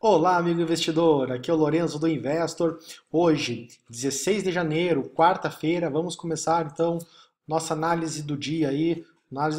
Olá, amigo investidor. Aqui é o Lorenzo do Investor. Hoje, 16 de janeiro, quarta-feira, vamos começar então nossa análise do dia aí,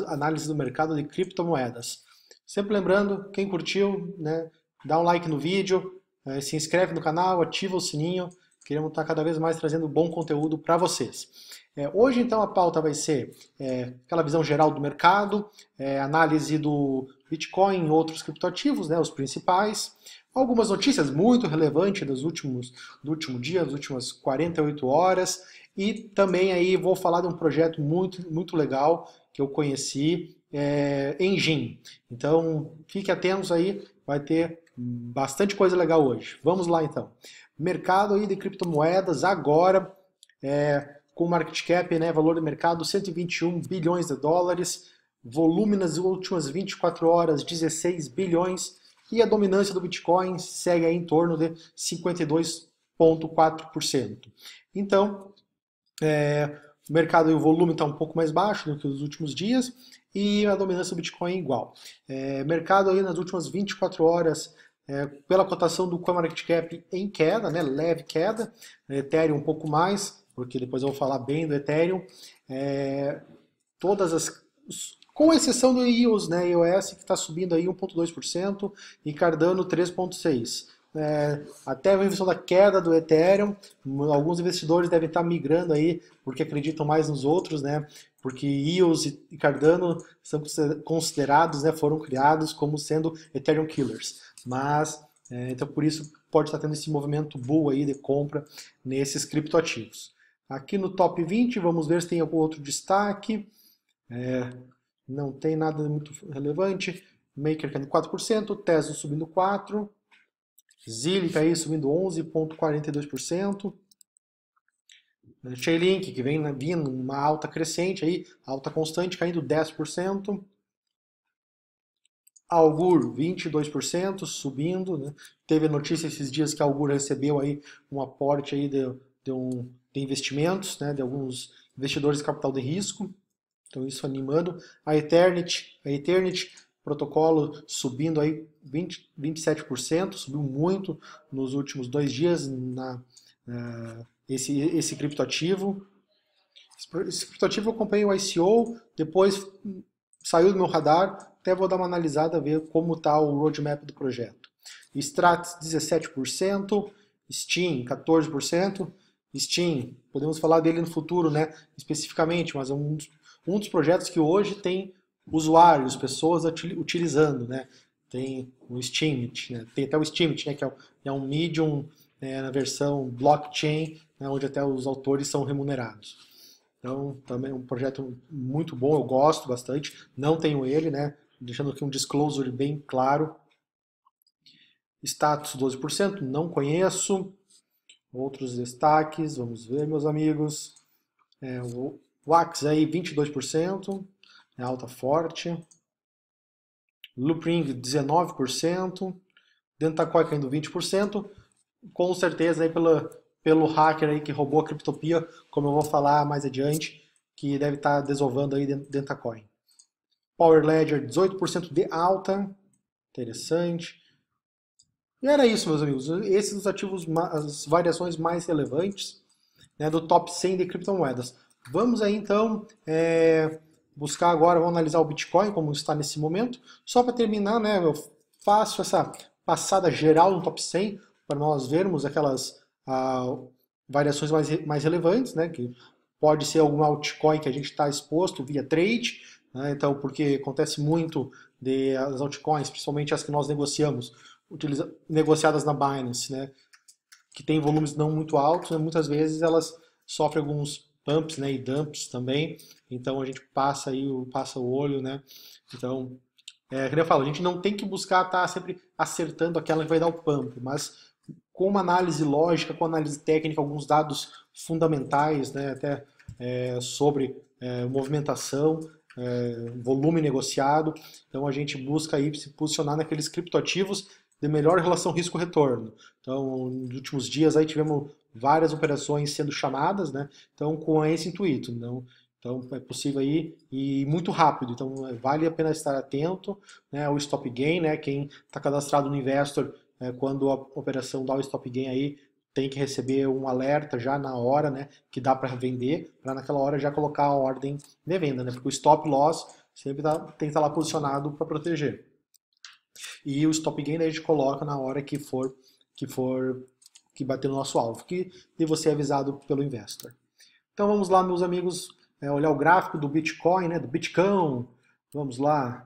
análise do mercado de criptomoedas. Sempre lembrando, quem curtiu, né, dá um like no vídeo, eh, se inscreve no canal, ativa o sininho. Queremos estar cada vez mais trazendo bom conteúdo para vocês. Eh, hoje, então, a pauta vai ser é, aquela visão geral do mercado, é, análise do Bitcoin e outros criptoativos, né, os principais. Algumas notícias muito relevantes dos últimos, do último dia, das últimas 48 horas. E também aí vou falar de um projeto muito, muito legal que eu conheci, é, Engine. Então, fique atentos aí, vai ter bastante coisa legal hoje. Vamos lá então. Mercado aí de criptomoedas agora, é, com market cap, né, valor de mercado 121 bilhões de dólares, volume nas últimas 24 horas 16 bilhões, e a dominância do Bitcoin segue em torno de 52,4%. Então, é, o mercado e o volume está um pouco mais baixo do que nos últimos dias e a dominância do Bitcoin é igual. É, mercado aí nas últimas 24 horas é, pela cotação do CoinMarketCap em queda, né, leve queda, Ethereum um pouco mais, porque depois eu vou falar bem do Ethereum. É, todas as com exceção do EOS, né, iOS que está subindo aí 1,2% e Cardano 3,6%. É, até a inversão da queda do Ethereum, alguns investidores devem estar tá migrando aí porque acreditam mais nos outros, né? Porque EOS e Cardano são considerados, né, foram criados como sendo Ethereum killers. Mas é, então por isso pode estar tá tendo esse movimento bull aí de compra nesses criptoativos. Aqui no top 20, vamos ver se tem algum outro destaque. É, não tem nada muito relevante. Maker caindo 4%, Tesla subindo 4%, Zilli aí subindo 11,42%, é, Chainlink que vem né, vindo uma alta crescente aí, alta constante caindo 10%, Algur 22% subindo, né? teve notícia esses dias que a Algur recebeu aí um aporte aí de, de, um, de investimentos, né? de alguns investidores de capital de risco, então isso animando. A Eternity, a Eternity protocolo subindo aí 20, 27%, subiu muito nos últimos dois dias na, na esse, esse criptoativo. Esse criptoativo eu acompanhei o ICO, depois saiu do meu radar, até vou dar uma analisada, ver como está o roadmap do projeto. Stratus 17%, Steam 14%, Steam, podemos falar dele no futuro, né? Especificamente, mas é um dos um dos projetos que hoje tem usuários, pessoas utilizando, né? Tem o Steamit, né? tem até o Steamit, né? que é, é um, medium né? na versão blockchain, né? onde até os autores são remunerados. Então, também é um projeto muito bom, eu gosto bastante. Não tenho ele, né? Deixando aqui um disclosure bem claro. Status 12%, não conheço. Outros destaques, vamos ver, meus amigos. É, o Axe aí 22%, é né, alta forte. Loopring 19%, Dentacoin caindo 20%, com certeza aí pelo pelo hacker aí que roubou a criptopia, como eu vou falar mais adiante, que deve estar tá desovando aí Dentacoin. Power Ledger 18% de alta, interessante. E era isso, meus amigos. Esses os ativos, as variações mais relevantes né, do top 100 de criptomoedas. Vamos aí então é, buscar agora, vamos analisar o Bitcoin como está nesse momento. Só para terminar, né, eu faço essa passada geral no top 100 para nós vermos aquelas ah, variações mais, mais relevantes, né, que pode ser algum altcoin que a gente está exposto via trade, né, então porque acontece muito de as altcoins, principalmente as que nós negociamos, utiliza, negociadas na Binance, né, que tem volumes não muito altos, né, muitas vezes elas sofrem alguns pumps né, e dumps também. Então a gente passa aí o, passa o olho, né? Então, é, como eu falo, a gente não tem que buscar estar tá sempre acertando aquela que vai dar o pump, mas com uma análise lógica, com análise técnica, alguns dados fundamentais, né, até é, sobre é, movimentação, é, volume negociado. Então a gente busca aí se posicionar naqueles criptoativos de melhor relação risco-retorno. Então, nos últimos dias aí tivemos várias operações sendo chamadas, né? Então, com esse intuito. Não, então é possível aí e muito rápido. Então vale a pena estar atento, né? O stop gain, né? Quem está cadastrado no Investor, é, quando a operação dá o stop gain aí tem que receber um alerta já na hora, né? Que dá para vender, para naquela hora já colocar a ordem de venda, né? Porque o stop loss sempre tá, tem que estar tá lá posicionado para proteger. E o stop gain a gente coloca na hora que for que for que bater no nosso alvo, que de você é avisado pelo investor. Então vamos lá, meus amigos, é, olhar o gráfico do Bitcoin, né, do Bitcão. Vamos lá.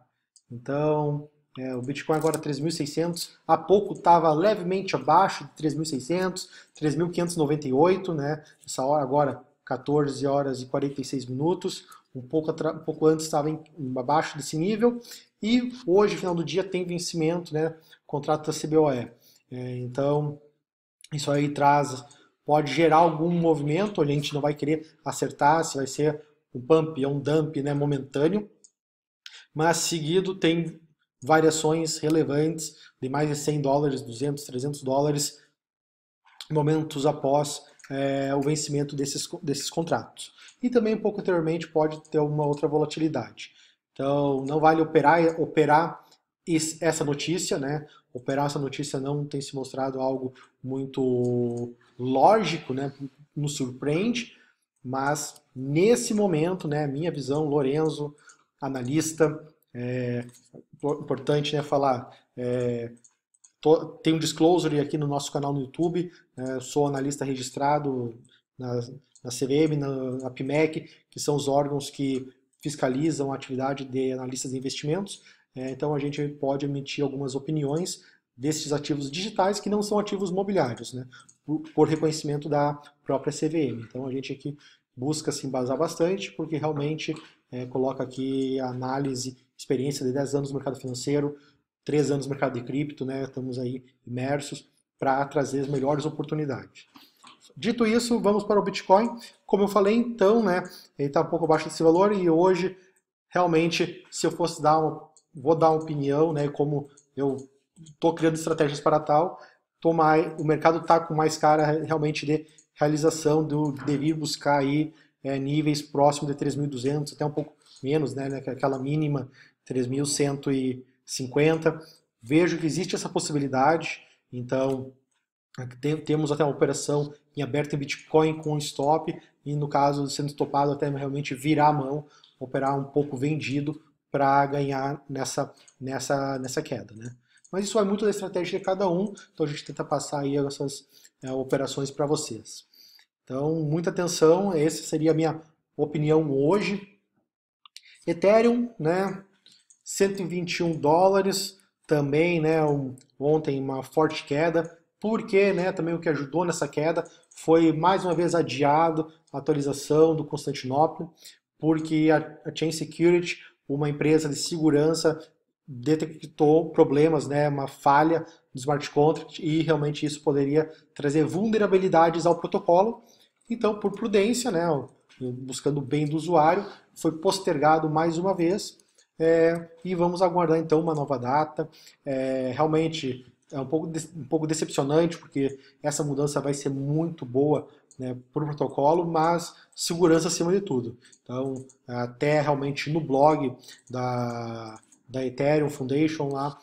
Então, é, o Bitcoin agora 3.600, há pouco estava levemente abaixo de 3.600, 3.598, né? Essa hora agora 14 horas e 46 minutos, um pouco, um pouco antes estava abaixo desse nível e hoje, final do dia, tem vencimento, né? Contrato da CBOE. É, então, isso aí traz, pode gerar algum movimento, a gente não vai querer acertar se vai ser um pump, um dump, né? Momentâneo. Mas seguido tem variações relevantes de mais de 100 dólares, 200, 300 dólares, momentos após é, o vencimento desses, desses contratos. E também um pouco anteriormente pode ter uma outra volatilidade. Então, não vale operar, operar essa notícia, né? Operar essa notícia não tem se mostrado algo muito lógico, né? Nos surpreende, mas nesse momento, né? Minha visão, Lorenzo, analista, é importante, né? Falar. É, tô, tem um disclosure aqui no nosso canal no YouTube. É, sou analista registrado na, na CVM, na, na PMEC, que são os órgãos que fiscalizam a atividade de analistas de investimentos, é, então a gente pode emitir algumas opiniões desses ativos digitais que não são ativos mobiliários, né, por, por reconhecimento da própria CVM. Então a gente aqui busca se embasar bastante, porque realmente é, coloca aqui análise, experiência de 10 anos no mercado financeiro, 3 anos no mercado de cripto, né, estamos aí imersos para trazer as melhores oportunidades. Dito isso, vamos para o Bitcoin. Como eu falei, então, né, ele está um pouco abaixo desse valor e hoje, realmente, se eu fosse dar uma, vou dar uma opinião, né, como eu estou criando estratégias para tal, tomar, o mercado está com mais cara realmente de realização do devir buscar aí é, níveis próximos de 3.200, até um pouco menos, né, né aquela mínima 3.150. Vejo que existe essa possibilidade, então né, temos até uma operação em aberto em Bitcoin com stop, e no caso sendo topado até realmente virar a mão, operar um pouco vendido para ganhar nessa, nessa, nessa queda. Né? Mas isso é muito da estratégia de cada um, então a gente tenta passar aí essas é, operações para vocês. Então, muita atenção, essa seria a minha opinião hoje. Ethereum, né, 121 dólares, também, né, um, ontem uma forte queda, porque né, também o que ajudou nessa queda foi mais uma vez adiado a atualização do Constantinopla, porque a Chain Security, uma empresa de segurança, detectou problemas, né, uma falha no smart contract e realmente isso poderia trazer vulnerabilidades ao protocolo. Então, por prudência, né, buscando o bem do usuário, foi postergado mais uma vez é, e vamos aguardar então uma nova data. É, realmente é um pouco, um pouco decepcionante, porque essa mudança vai ser muito boa né, para o protocolo, mas segurança acima de tudo. Então, até realmente no blog da, da Ethereum Foundation lá,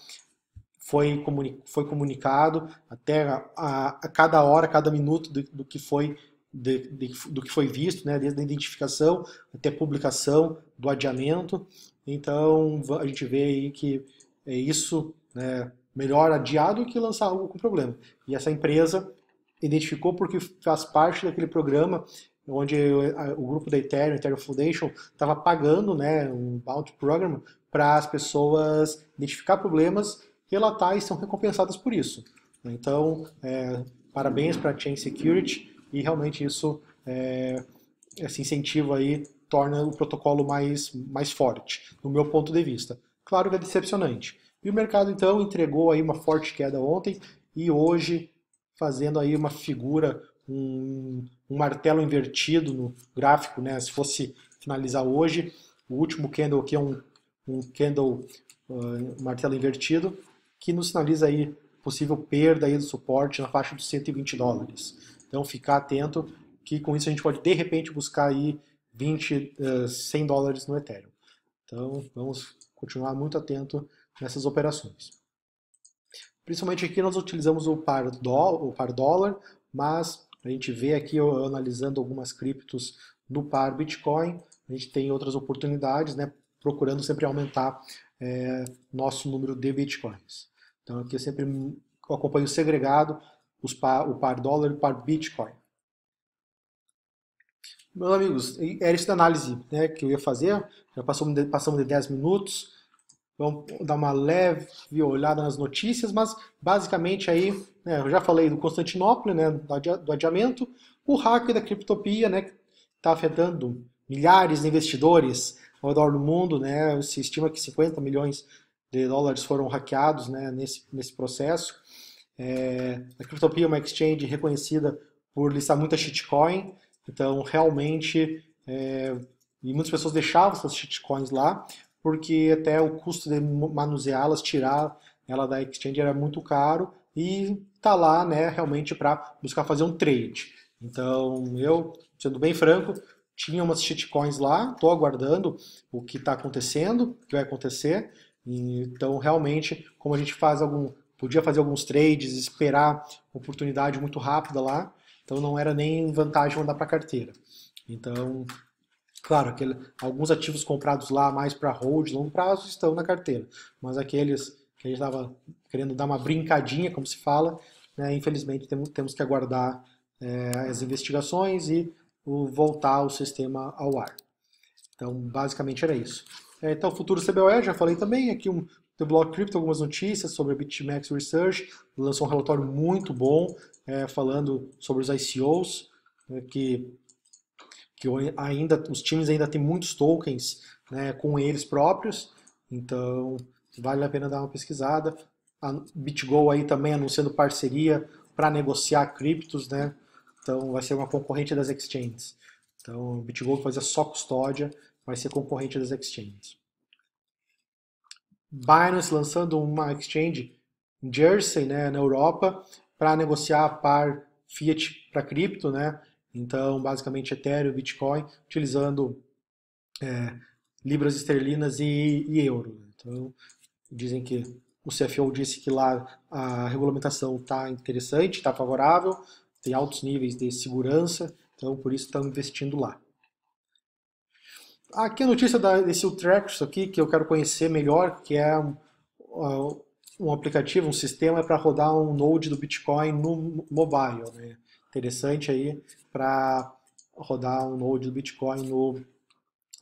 foi, comuni foi comunicado até a, a, a, cada hora, a cada minuto do, do que foi de, de, do que foi visto, né, desde a identificação até a publicação do adiamento. Então a gente vê aí que é isso, né, Melhor adiado que lançar algo com problema. E essa empresa identificou porque faz parte daquele programa onde o grupo da Ethereum, Ethereum Foundation, estava pagando né, um bounty program para as pessoas identificar problemas, relatar e são recompensadas por isso. Então, é, parabéns para a Chain Security e realmente isso, é, esse incentivo aí torna o protocolo mais, mais forte, no meu ponto de vista. Claro que é decepcionante, e o mercado então entregou aí uma forte queda ontem e hoje fazendo aí uma figura, um, um martelo invertido no gráfico, né? Se fosse finalizar hoje, o último candle aqui é um, um candle uh, martelo invertido que nos sinaliza aí possível perda aí do suporte na faixa dos 120 dólares. Então ficar atento que com isso a gente pode de repente buscar aí 20, 100 eh, dólares no Ethereum. Então vamos continuar muito atento nessas operações. Principalmente aqui nós utilizamos o par, do, o par dólar, mas a gente vê aqui, eu, analisando algumas criptos no par Bitcoin, a gente tem outras oportunidades, né, procurando sempre aumentar é, nosso número de Bitcoins. Então aqui eu sempre acompanho segregado os par, o par dólar e o par Bitcoin. Meus amigos, era isso da análise né, que eu ia fazer, já passamos de, passamos de 10 minutos, Vamos dar uma leve olhada nas notícias, mas basicamente aí, né, eu já falei do Constantinopla, né, do adiamento, o hack da criptopia, né, que está afetando milhares de investidores ao redor do mundo, né, se estima que 50 milhões de dólares foram hackeados, né, nesse, nesse processo. É, a criptopia é uma exchange reconhecida por listar muita shitcoin, então realmente é, e muitas pessoas deixavam essas shitcoins lá porque até o custo de manuseá-las, tirar ela da exchange era muito caro e tá lá, né, realmente para buscar fazer um trade. Então, eu, sendo bem franco, tinha umas shitcoins lá, tô aguardando o que está acontecendo, o que vai acontecer. Então, realmente, como a gente faz algum, podia fazer alguns trades, esperar oportunidade muito rápida lá, então não era nem vantagem mandar para carteira. Então, Claro, aquele, alguns ativos comprados lá mais para hold, longo prazo, estão na carteira. Mas aqueles que a gente estava querendo dar uma brincadinha, como se fala, né, infelizmente temos, temos que aguardar é, as investigações e o, voltar o sistema ao ar. Então, basicamente era isso. É, então, futuro CBOE, já falei também, aqui um, do Block Crypto algumas notícias sobre a BitMEX Research, lançou um relatório muito bom é, falando sobre os ICOs, eh, que que ainda os times ainda têm muitos tokens né, com eles próprios, então vale a pena dar uma pesquisada. A BitGo aí também anunciando parceria para negociar criptos, né? Então vai ser uma concorrente das exchanges. Então o BitGo fazia só custódia, vai ser concorrente das exchanges. Binance lançando uma exchange em Jersey, né, na Europa, para negociar par fiat para cripto, né? Então, basicamente, Ethereum, Bitcoin, utilizando é, libras esterlinas e, e euro. Né? Então, dizem que o CFO disse que lá a regulamentação está interessante, está favorável, tem altos níveis de segurança, então por isso estão investindo lá. Aqui a notícia da, desse Utrex aqui, que eu quero conhecer melhor, que é um, um aplicativo, um sistema para rodar um node do Bitcoin no mobile. Né? interessante aí para rodar um node do Bitcoin no,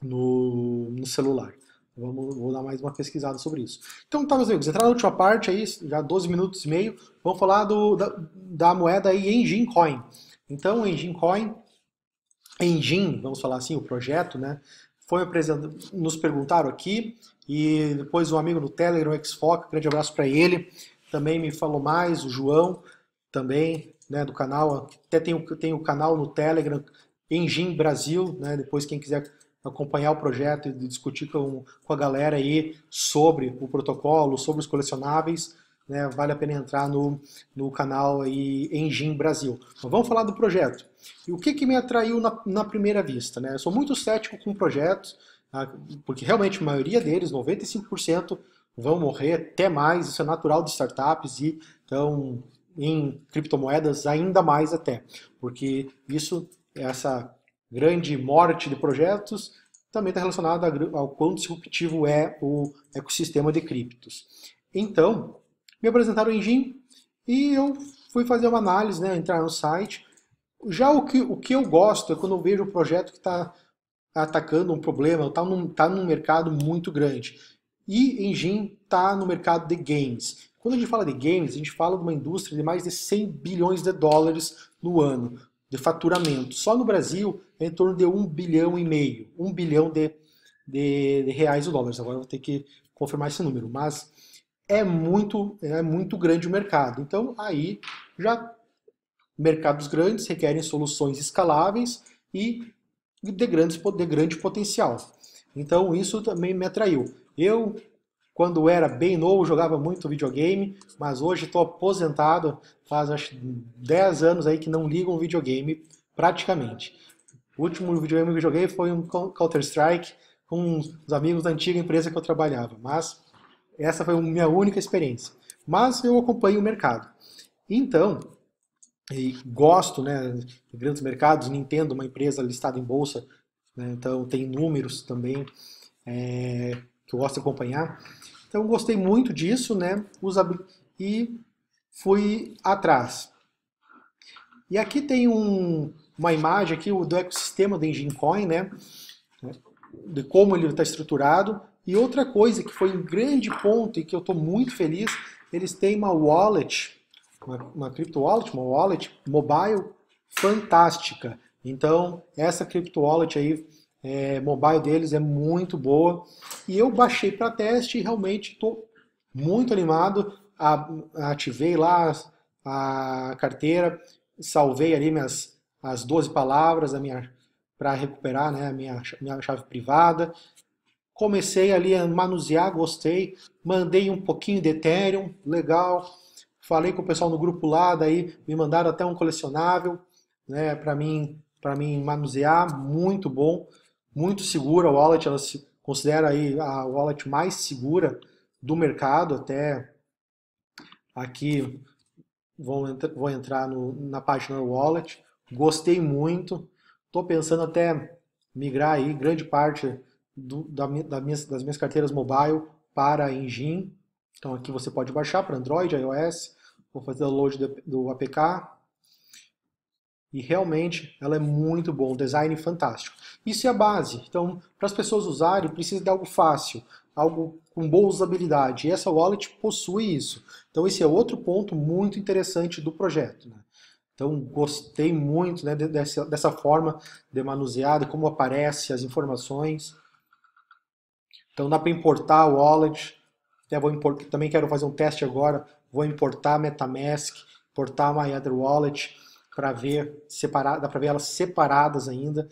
no, no celular. Vamos, vou dar mais uma pesquisada sobre isso. Então tá, meus amigos, entrar na última parte aí, já 12 minutos e meio, vamos falar do, da, da moeda aí Engine Coin. Então, Engine Coin, Engine, vamos falar assim, o projeto, né? Foi apresentado, nos perguntaram aqui, e depois um amigo no Telegram, o Xfoc, grande abraço para ele, também me falou mais, o João também né, do canal. Até tem o, tem o canal no Telegram, Engin Brasil, né, depois quem quiser acompanhar o projeto e discutir com, com a galera aí sobre o protocolo, sobre os colecionáveis, né, vale a pena entrar no, no canal aí Engin Brasil. Mas vamos falar do projeto. E o que, que me atraiu na, na primeira vista? Né? Eu sou muito cético com projetos, tá? porque realmente a maioria deles, 95%, vão morrer, até mais, isso é natural de startups, e então em criptomoedas ainda mais até, porque isso, essa grande morte de projetos também está relacionada ao quão disruptivo é o ecossistema de criptos. Então, me apresentaram o Engine e eu fui fazer uma análise, né, entrar no site. Já o que, o que eu gosto é quando eu vejo um projeto que está atacando um problema, está num, tá num mercado muito grande. E Engine está no mercado de games. Quando a gente fala de games, a gente fala de uma indústria de mais de 100 bilhões de dólares no ano de faturamento. Só no Brasil é em torno de 1 bilhão e meio, 1 bilhão de, de, de reais ou dólares. Agora eu vou ter que confirmar esse número, mas é muito, é muito grande o mercado. Então aí já mercados grandes requerem soluções escaláveis e de, grandes, de grande potencial. Então isso também me atraiu. Eu quando era bem novo, jogava muito videogame, mas hoje estou aposentado, faz acho 10 anos aí que não ligo um videogame praticamente. O último videogame que eu joguei foi um Counter-Strike com os amigos da antiga empresa que eu trabalhava, mas essa foi a minha única experiência. Mas eu acompanho o mercado. Então, gosto né, de grandes mercados, Nintendo, uma empresa listada em bolsa, né, então tem números também. É, que eu gosto de acompanhar. Então gostei muito disso, né? Usabil... E fui atrás. E aqui tem um, uma imagem aqui do ecossistema do Engine Coin, né? De como ele está estruturado. E outra coisa que foi um grande ponto e que eu estou muito feliz, eles têm uma wallet, uma, uma crypto wallet, uma wallet mobile fantástica. Então, essa crypto wallet aí é, mobile deles é muito boa. E eu baixei para teste e realmente estou muito animado. A, ativei lá a carteira, salvei ali minhas as 12 palavras a minha para recuperar né, a minha, minha chave privada. Comecei ali a manusear, gostei, mandei um pouquinho de Ethereum, legal. Falei com o pessoal no grupo lá, daí me mandaram até um colecionável, né, para mim, para mim manusear, muito bom muito segura, a wallet ela se considera aí a wallet mais segura do mercado, até aqui vou, entr vou entrar no, na página wallet, gostei muito, estou pensando até migrar aí grande parte do, da, da minhas, das minhas carteiras mobile para a Engine, então aqui você pode baixar para Android, iOS, vou fazer o download do, do APK, e realmente ela é muito bom, design fantástico. Isso é a base. Então, para as pessoas usarem, precisa de algo fácil, algo com boa usabilidade. E essa wallet possui isso. Então, esse é outro ponto muito interessante do projeto. Né? Então, gostei muito né, dessa, dessa forma de manuseada, como aparece as informações. Então, dá para importar a wallet. Até vou import... Também quero fazer um teste agora. Vou importar MetaMask, importar My Wallet para ver separado, dá para ver elas separadas ainda,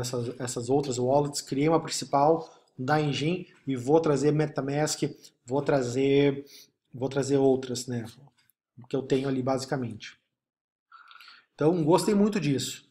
essas, essas outras wallets. Criei uma principal da Engine e vou trazer MetaMask, vou trazer, vou trazer outras, né? Que eu tenho ali basicamente. Então, gostei muito disso.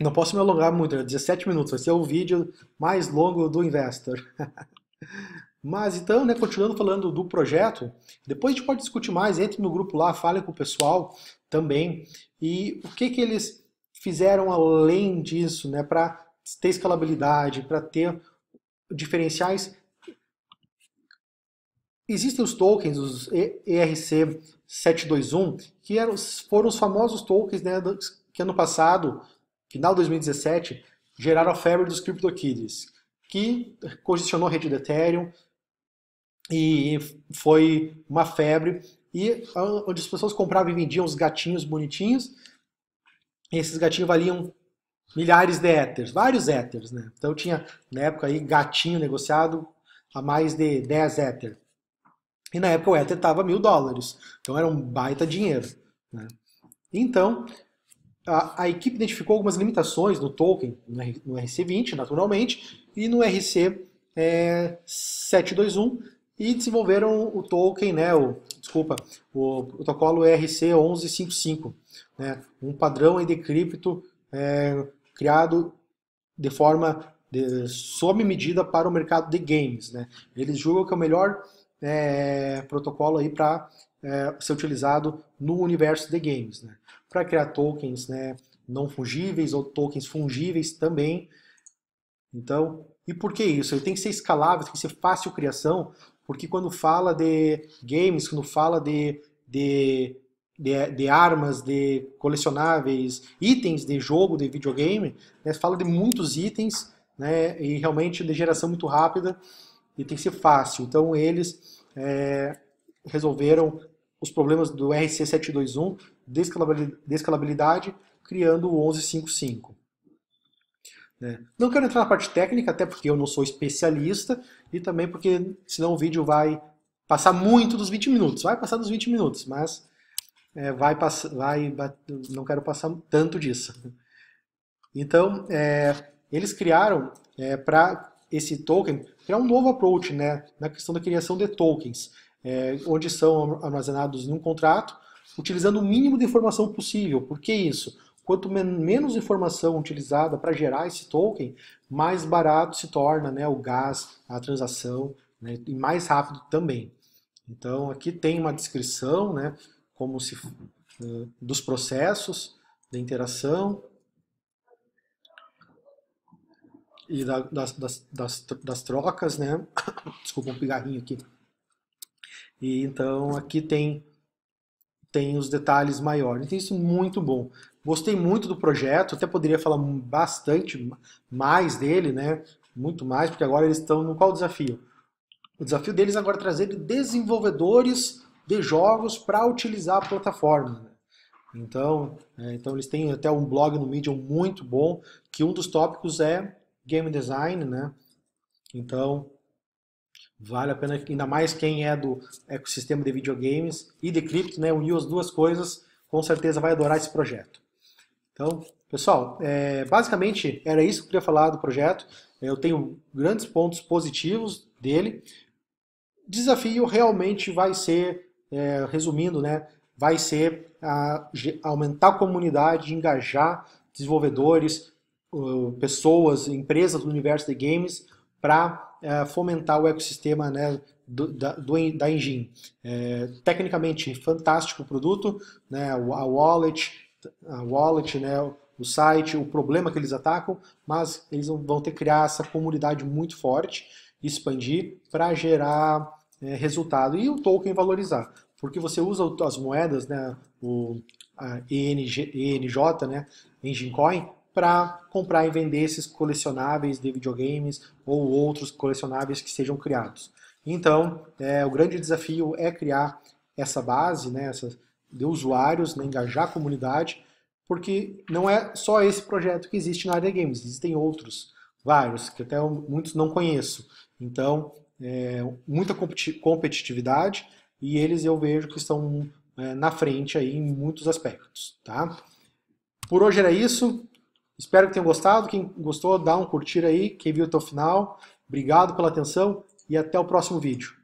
Não posso me alongar muito, 17 é minutos. Vai ser o vídeo mais longo do Investor. Mas então, né, continuando falando do projeto, depois a gente pode discutir mais, entre no grupo lá, fale com o pessoal também. E o que, que eles fizeram além disso, né, para ter escalabilidade, para ter diferenciais. Existem os tokens, os ERC721, que eram, foram os famosos tokens né, que ano passado, final de 2017, geraram a febre dos CryptoKitties, que congestionou a rede do Ethereum, e foi uma febre e onde as pessoas compravam e vendiam os gatinhos bonitinhos. E esses gatinhos valiam milhares de éteres, vários éteres, né? Então tinha na época aí gatinho negociado a mais de 10 éteres. E na época o éter estava mil dólares, então era um baita dinheiro. Né? Então a, a, equipe identificou algumas limitações no token, no, RC20, naturalmente, e no RC é, 721 e desenvolveram o token, né, o, desculpa, o protocolo ERC1155, né, um padrão em decrypto é, criado de forma de, sob medida para o mercado de games. Né. Eles julgam que é o melhor é, protocolo aí para é, ser utilizado no universo de games, né, para criar tokens né, não fungíveis ou tokens fungíveis também. Então, e por que isso? Ele tem que ser escalável, tem que ser fácil criação, porque quando fala de games, quando fala de, de, de, de armas, de colecionáveis, itens de jogo, de videogame, né, fala de muitos itens né, e realmente de geração muito rápida e tem que ser fácil. Então eles é, resolveram os problemas do RC721, de escalabilidade, criando o 1155. Né? Não quero entrar na parte técnica, até porque eu não sou especialista e também porque senão o vídeo vai passar muito dos 20 minutos. Vai passar dos 20 minutos, mas é, vai, vai não quero passar tanto disso. Então, é, eles criaram é, para esse token, criar um novo approach né, na questão da criação de tokens, é, onde são armazenados em um contrato, utilizando o mínimo de informação possível. Por que isso? quanto men menos informação utilizada para gerar esse token, mais barato se torna né, o gás, a transação, né, e mais rápido também. Então aqui tem uma descrição, né, como se uh, dos processos da interação e da, das, das, das, das, trocas, né? Desculpa um pigarrinho aqui. E então aqui tem tem os detalhes maiores. Então isso é muito bom. Gostei muito do projeto, até poderia falar bastante mais dele, né? Muito mais, porque agora eles estão no qual desafio? O desafio deles agora é trazer desenvolvedores de jogos para utilizar a plataforma. Né? Então, é, então eles têm até um blog no Medium muito bom, que um dos tópicos é game design, né? Então, vale a pena, ainda mais quem é do ecossistema de videogames e de cripto, né? Uniu as duas coisas, com certeza vai adorar esse projeto. Então, pessoal, é, basicamente era isso que eu queria falar do projeto. Eu tenho grandes pontos positivos dele. Desafio realmente vai ser, é, resumindo, né, vai ser a, aumentar a comunidade, engajar desenvolvedores, pessoas, empresas do universo de games para é, fomentar o ecossistema né, do, da, do, da Engine. É, tecnicamente, fantástico o produto, né, a wallet, a wallet, né, o site, o problema que eles atacam, mas eles vão ter que criar essa comunidade muito forte, expandir para gerar é, resultado e o token valorizar. Porque você usa as moedas, né, o a ENG, ENJ, né, Engine Coin, para comprar e vender esses colecionáveis de videogames ou outros colecionáveis que sejam criados. Então, é, o grande desafio é criar essa base, né, essas, de usuários, né, engajar a comunidade, porque não é só esse projeto que existe na área games, existem outros, vários, que até eu, muitos não conheço. Então, é, muita competitividade e eles eu vejo que estão é, na frente aí em muitos aspectos, tá? Por hoje era isso. Espero que tenham gostado. Quem gostou, dá um curtir aí. Quem viu até o final, obrigado pela atenção e até o próximo vídeo.